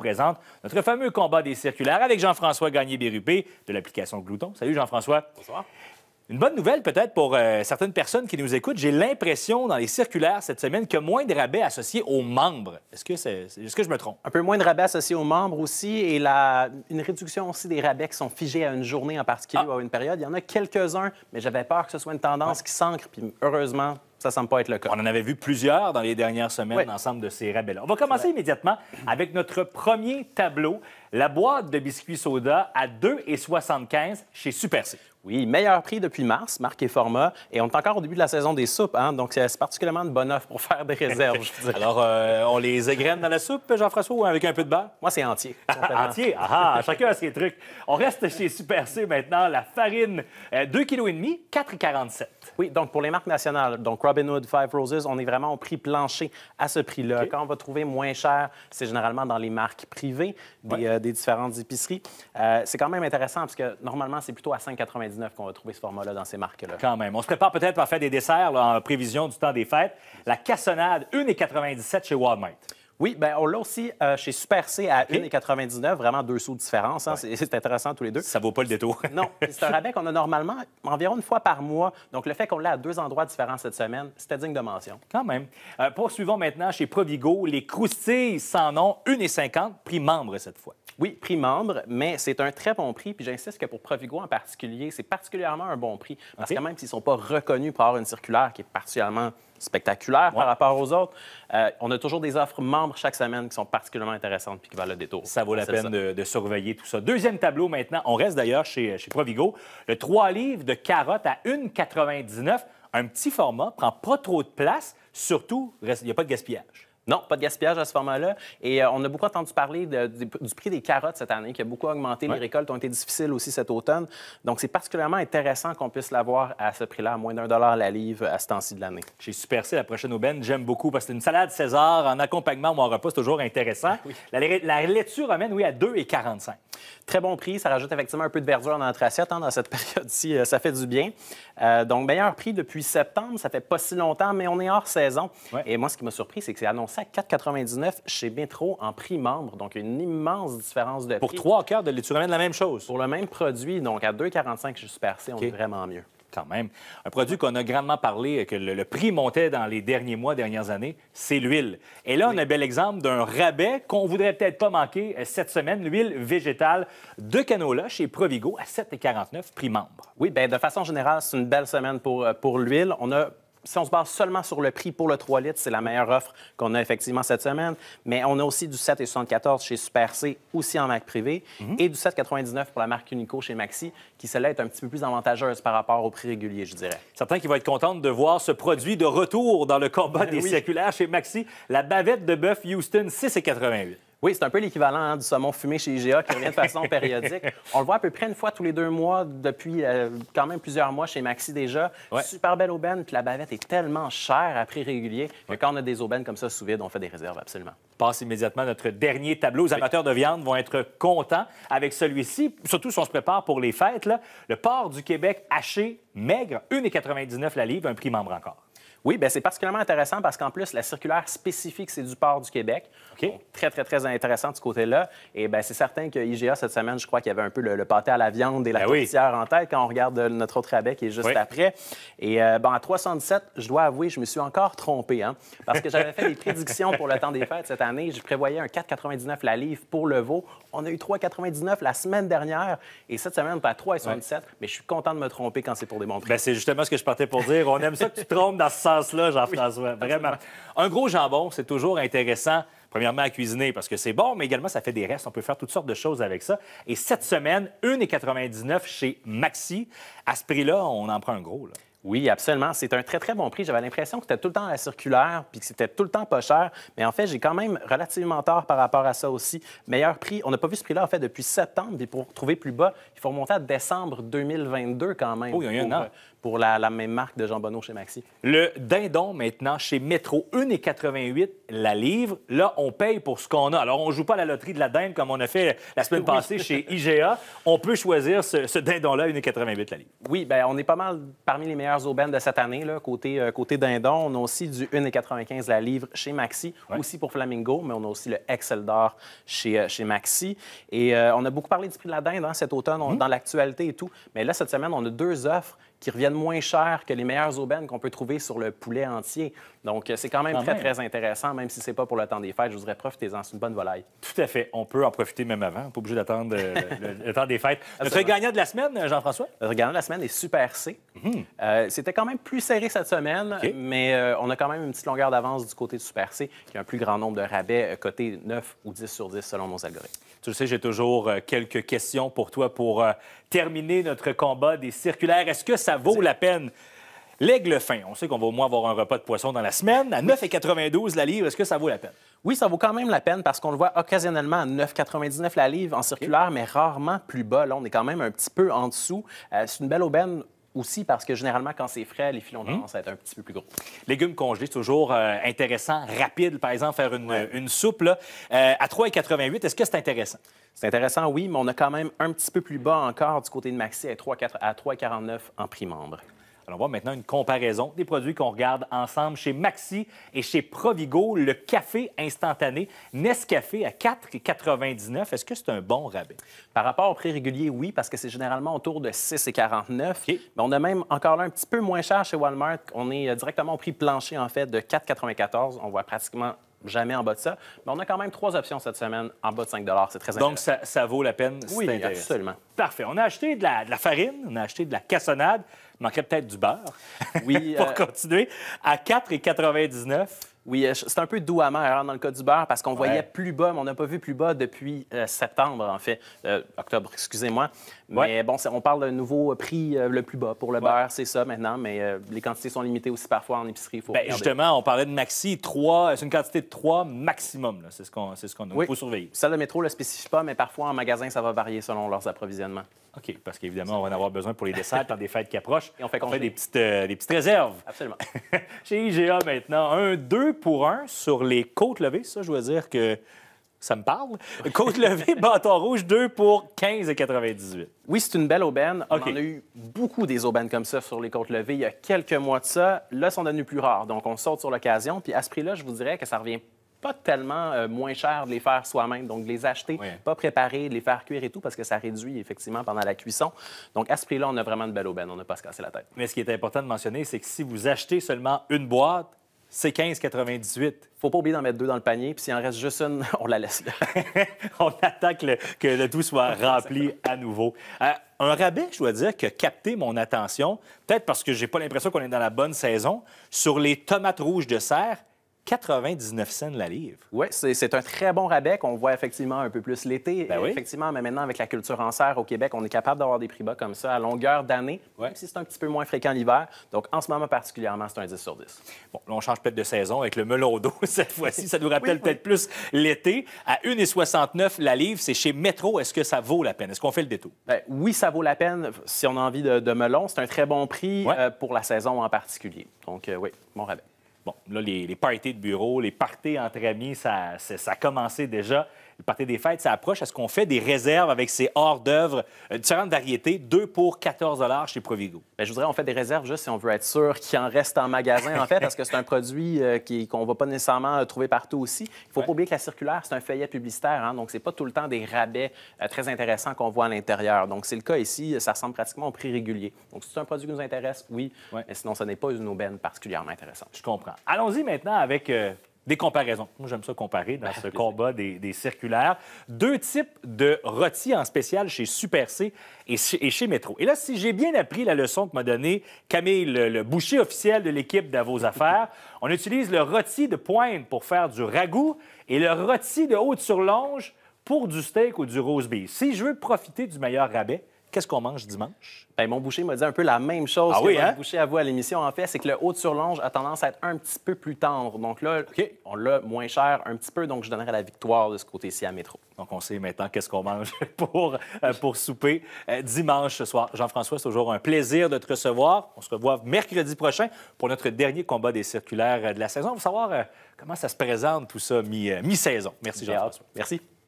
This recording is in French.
présente notre fameux combat des circulaires avec Jean-François gagné bérupé de l'application Glouton. Salut Jean-François. Bonsoir. Une bonne nouvelle peut-être pour euh, certaines personnes qui nous écoutent. J'ai l'impression dans les circulaires cette semaine que moins de rabais associés aux membres. Est-ce que, est... ce que, je me trompe? Un peu moins de rabais associés aux membres aussi et la... une réduction aussi des rabais qui sont figés à une journée en particulier ah. ou à une période. Il y en a quelques-uns, mais j'avais peur que ce soit une tendance qui s'ancre. Puis heureusement, ça semble pas être le cas. On en avait vu plusieurs dans les dernières semaines, l'ensemble de ces rebelles. là On va commencer immédiatement avec notre premier tableau, la boîte de biscuits soda à 2,75 chez Super C. Oui, meilleur prix depuis mars, marque et format. Et on est encore au début de la saison des soupes, hein? donc c'est particulièrement de bonne offre pour faire des réserves. Alors, euh, on les égrène dans la soupe, Jean-François, avec un peu de beurre? Moi, c'est entier. entier? Ah, ah, chacun a ses trucs. On reste chez Super C maintenant. La farine, 2,5 kg, 4,47 Oui, donc pour les marques nationales, donc Robin Hood, Five Roses, on est vraiment au prix plancher à ce prix-là. Quand on va trouver moins cher, c'est généralement dans les marques privées des, euh, différentes épiceries. Euh, c'est quand même intéressant parce que normalement, c'est plutôt à 5,99 qu'on va trouver ce format-là dans ces marques-là. Quand même. On se prépare peut-être à faire des desserts en prévision du temps des fêtes. La cassonade, 1,97 chez Walmart. Oui, ben on l'a aussi euh, chez Super C à 1,99, vraiment deux sous de différence. C'est intéressant tous les deux. Ça vaut pas le détour. non, c'est un rabais qu'on a normalement environ une fois par mois. Donc le fait qu'on l'a à deux endroits différents cette semaine, c'était digne de mention. Quand même. Euh, poursuivons maintenant chez Provigo, les croustilles sans nom, 1,50, prix membre cette fois. Oui, prix membre, mais c'est un très bon prix. Puis j'insiste que pour Provigo en particulier, c'est particulièrement un bon prix. Parce que même s'ils ne sont pas reconnus par une circulaire qui est particulièrement spectaculaire par rapport aux autres. Euh, on a toujours des offres membres chaque semaine qui sont particulièrement intéressantes puis qui valent le détour. Ça vaut la peine de, surveiller tout ça. Deuxième tableau maintenant. On reste d'ailleurs chez, chez Provigo. Le 3 livres de carottes à 1,99. Un petit format, prend pas trop de place. Surtout, il n'y a pas de gaspillage. Non, pas de gaspillage à ce format-là. Et euh, on a beaucoup entendu parler du, prix des carottes cette année, qui a beaucoup augmenté. Les récoltes ont été difficiles aussi cet automne. Donc, c'est particulièrement intéressant qu'on puisse l'avoir à ce prix-là, moins d'un dollar la livre à ce temps-ci de l'année. J'ai Super la prochaine aubaine, j'aime beaucoup parce que c'est une salade César en accompagnement au en repas, c'est toujours intéressant. Ah la, laitue romaine, lecture oui, à 2,45 Très bon prix. Ça rajoute effectivement un peu de verdure dans notre assiette hein, dans cette période-ci. Euh, ça fait du bien. Euh, donc, meilleur prix depuis septembre. Ça fait pas si longtemps, mais on est hors saison. Et moi, ce qui m'a surpris, c'est que c'est annoncé à 4,99 chez Metro en prix membre. Donc, une immense différence de prix. Pour trois quarts de Tu ramènes la même chose. Pour le même produit. Donc, à 2,45 je suis percé. on est vraiment mieux quand même. Un produit qu'on a grandement parlé, euh, que le, prix montait dans les derniers mois, dernières années, c'est l'huile. Et là, on a un bel exemple d'un rabais qu'on voudrait peut-être pas manquer euh, cette semaine, l'huile végétale de canola chez Provigo à 7,49 prix membre. Oui, bien, de façon générale, c'est une belle semaine pour, euh, pour l'huile. On a si on se base seulement sur le prix pour le 3 litres, c'est la meilleure offre qu'on a effectivement cette semaine. Mais on a aussi du 7,74 chez Super C, aussi en marque privée, mhm. et du 7,99 pour la marque Unico chez Maxi, qui cela est un petit peu plus avantageuse par rapport au prix régulier, je dirais. Certains qui vont être contents de voir ce produit de retour dans le combat ben des circulaires chez Maxi, la bavette de bœuf Houston 6,88. Oui, c'est un peu l'équivalent hein, du saumon fumé chez IGA qui revient de façon périodique. On le voit à peu près une fois tous les deux mois depuis euh, quand même plusieurs mois chez Maxi déjà. Super belle aubaine, puis la bavette est tellement chère à prix régulier que quand on a des aubaines comme ça sous vide, on fait des réserves absolument. Passe immédiatement notre dernier tableau. Les amateurs de viande vont être contents avec celui-ci, surtout si on se prépare pour les fêtes. Le porc du Québec haché, maigre, 1,99 la livre, un prix membre encore. Oui, bien, c'est particulièrement intéressant parce qu'en plus, la circulaire spécifique, c'est du port du Québec. très, très, très intéressant de ce côté-là. Et bien, c'est certain que IGA, cette semaine, je crois qu'il y avait un peu le, pâté à la viande et la ben en tête quand on regarde euh, notre autre rabais qui est juste après. Et ben à 3,77, je dois avouer, je me suis encore trompé, hein, parce que j'avais fait des prédictions pour le temps des fêtes cette année. Je prévoyais un 4,99 la livre pour le veau. On a eu 3,99 la semaine dernière et cette semaine, on est à 3,77. Mais je suis content de me tromper quand c'est pour démontrer. Ben, c'est justement ce que je partais pour dire. On aime ça que tu trompes dans Jean-François. Un gros jambon, c'est toujours intéressant premièrement à cuisiner parce que c'est bon, mais également ça fait des restes. On peut faire toutes sortes de choses avec ça. Et cette semaine, 1,99 chez Maxi. À ce prix-là, on en prend un gros. Oui, absolument. C'est un très, très bon prix. J'avais l'impression que c'était tout le temps à la circulaire, puis que c'était tout le temps pas cher. Mais en fait, j'ai quand même relativement tort par rapport à ça aussi. Meilleur prix, on n'a pas vu ce prix-là, en fait, depuis septembre. Puis pour trouver plus bas, il faut remonter à décembre 2022 quand même. oui il y a un Pour euh, la, même marque de Jean Bonneau chez Maxi. Le dindon, maintenant, chez Metro, 1,88 la livre. Là, on paye pour ce qu'on a. Alors, on ne joue pas la loterie de la dinde comme on a fait la semaine passée chez IGA. On peut choisir ce, ce dindon-là, 1,88 la livre. Oui, bien, on est pas mal parmi les meilleurs de cette année, là, côté, euh, côté dindon. On a aussi du 1,95 la livre chez Maxi, aussi pour Flamingo, mais on a aussi le Excel d'or chez, euh, Maxi. Et euh, on a beaucoup parlé du prix de la dinde hein, cet automne, mmh. dans l'actualité et tout. Mais là, cette semaine, on a deux offres qui reviennent moins cher que les meilleures aubaines qu'on peut trouver sur le poulet entier. Donc, euh, c'est quand même très, très intéressant, même si c'est pas pour le temps des fêtes. Je vous profiter profitez-en, c'est une bonne volaille. Tout à fait. On peut en profiter même avant. On pas obligé d'attendre euh, le, temps des fêtes. Notre gagnant de la semaine, Jean-François? Notre gagnant de la semaine est Super C. Mhm. Euh, c'était quand même plus serré cette semaine, mais on a quand même une petite longueur d'avance du côté de Super C, qui a un plus grand nombre de rabais, côté 9 ou 10 sur 10 selon nos algorithmes. Tu le sais, j'ai toujours quelques questions pour toi pour terminer notre combat des circulaires. Est-ce que ça vaut la peine? L'aigle fin, on sait qu'on va au moins avoir un repas de poisson dans la semaine. À 9,92 la livre, est-ce que ça vaut la peine? Oui, ça vaut quand même la peine parce qu'on le voit occasionnellement à 9,99 la livre en circulaire, mais rarement plus bas. Là, on est quand même un petit peu en dessous. Euh, c'est une belle aubaine aussi parce que généralement, quand c'est frais, les filons ont hmm? tendance à être un petit peu plus gros. Légumes congelés, toujours euh, intéressant, rapide. Par exemple, faire une, une soupe euh, à 3,88, est-ce que c'est intéressant? C'est intéressant, oui, mais on a quand même un petit peu plus bas encore du côté de Maxi à 3,49 à en prix membre. On voit maintenant une comparaison des produits qu'on regarde ensemble chez Maxi et chez Provigo, le café instantané Nescafé à 4,99. Est-ce que c'est un bon rabais? Par rapport au prix régulier, oui, parce que c'est généralement autour de 6,49. Mais on a même encore un petit peu moins cher chez Walmart. On est euh, directement au prix plancher, en fait, de 4,94. On voit pratiquement jamais en bas de ça. Mais on a quand même trois options cette semaine en bas de 5 C'est très Donc, ça, vaut la peine Oui, absolument. Parfait. On a acheté de la, farine, on a acheté de la cassonade. Il manquerait peut-être du beurre. Oui. Pour euh, continuer. À 4,99 oui, euh, c'est un peu doux amer hein, dans le cas du beurre parce qu'on voyait plus bas, mais on n'a pas vu plus bas depuis euh, septembre, en fait, euh, octobre, excusez-moi. Mais bon, on parle d'un nouveau prix le plus bas pour le beurre, c'est ça maintenant, mais les quantités sont limitées aussi parfois en épicerie. Faut Bien, justement, on parlait de maxi, 3, c'est une quantité de 3 maximum, c'est ce qu'on ce qu'on faut surveiller. Ça, le métro ne le spécifie pas, mais parfois en magasin, ça va varier selon leurs approvisionnements. OK, parce qu'évidemment, on va en avoir besoin pour les desserts par des fêtes qui approchent. on fait, des, petites, des petites réserves. Absolument. Chez IGA maintenant, un, deux pour un sur les côtes levées. Ça, je dois dire que ça me parle. Côte levées, bâton rouge, deux pour 15,98. Oui, c'est une belle aubaine. On a eu beaucoup des aubaines comme ça sur les côtes levées il y a quelques mois de ça. Là, sont devenus plus rares. Donc, on saute sur l'occasion. Puis à ce prix-là, je vous dirais que ça revient pas tellement euh, moins cher de les faire soi-même, donc les acheter, pas préparer, les faire cuire et tout, parce que ça réduit effectivement pendant la cuisson. Donc à ce prix-là, on a vraiment de belle aubaine, on n'a pas se casser la tête. Mais ce qui est important de mentionner, c'est que si vous achetez seulement une boîte, c'est 15,98. Faut pas oublier d'en mettre deux dans le panier, puis s'il en reste juste une, on la laisse là. on attaque que le tout soit rempli à nouveau. Euh, un rabais, je dois dire, qui a capté mon attention, peut-être parce que j'ai pas l'impression qu'on est dans la bonne saison, sur les tomates rouges de serre, 99 cents la livre. Oui, c'est un très bon rabais qu'on voit effectivement un peu plus l'été. Ben effectivement, mais maintenant, avec la culture en serre au Québec, on est capable d'avoir des prix bas comme ça à longueur d'année, même si c'est un petit peu moins fréquent l'hiver. Donc, en ce moment particulièrement, c'est un 10 sur 10. Bon, on change peut-être de saison avec le melon d'eau cette fois-ci. Ça nous rappelle peut-être plus l'été. À 1,69 la livre, c'est chez Metro. Est-ce que ça vaut la peine? Est-ce qu'on fait le détour? Ben oui, ça vaut la peine si on a envie de, melon. C'est un très bon prix euh, pour la saison en particulier. Donc, euh, oui, bon rabais. Bon, là, les, parités de bureau, les parties entre amis, ça, ça a commencé déjà le des fêtes, ça approche. Est-ce qu'on fait des réserves avec ces hors-d'œuvre, euh, différentes variétés, 2 pour 14 chez Provigo? Bien, je voudrais on fait des réserves juste si on veut être sûr qu'il en reste en magasin, en fait, parce que c'est un produit euh, qu'on ne va pas nécessairement euh, trouver partout aussi. Il ne faut pas oublier que la circulaire, c'est un feuillet publicitaire, hein, donc ce n'est pas tout le temps des rabais très intéressants qu'on voit à l'intérieur. Donc, c'est le cas ici, ça ressemble pratiquement au prix régulier. Donc, c'est un produit qui nous intéresse, oui, mais sinon, ce n'est pas une aubaine particulièrement intéressante. Je comprends. Allons-y maintenant avec des comparaisons. Moi, j'aime ça comparer dans ben, ce combat des, circulaires. Deux types de rôti en spécial chez Super C et chez, Métro. Et là, si j'ai bien appris la leçon que m'a donnée Camille, le, boucher officiel de l'équipe d'Avos Affaires, on utilise le rôti de pointe pour faire du ragoût et le rôti de haute surlonge pour du steak ou du rose beef. Si je veux profiter du meilleur rabais, Qu'est-ce qu'on mange dimanche? Ben, mon boucher m'a dit un peu la même chose ah que mon hein? boucher à vous à l'émission, en fait, c'est que le haut de surlonge a tendance à être un petit peu plus tendre. Donc là, on l'a moins cher un petit peu, donc je donnerai la victoire de ce côté-ci à Métro. Donc on sait maintenant qu'est-ce qu'on mange pour, euh, pour souper euh, dimanche ce soir. Jean-François, c'est toujours un plaisir de te recevoir. On se revoit mercredi prochain pour notre dernier combat des circulaires euh, de la saison. On va savoir comment ça se présente tout ça mi-saison. Merci Jean-François. Merci.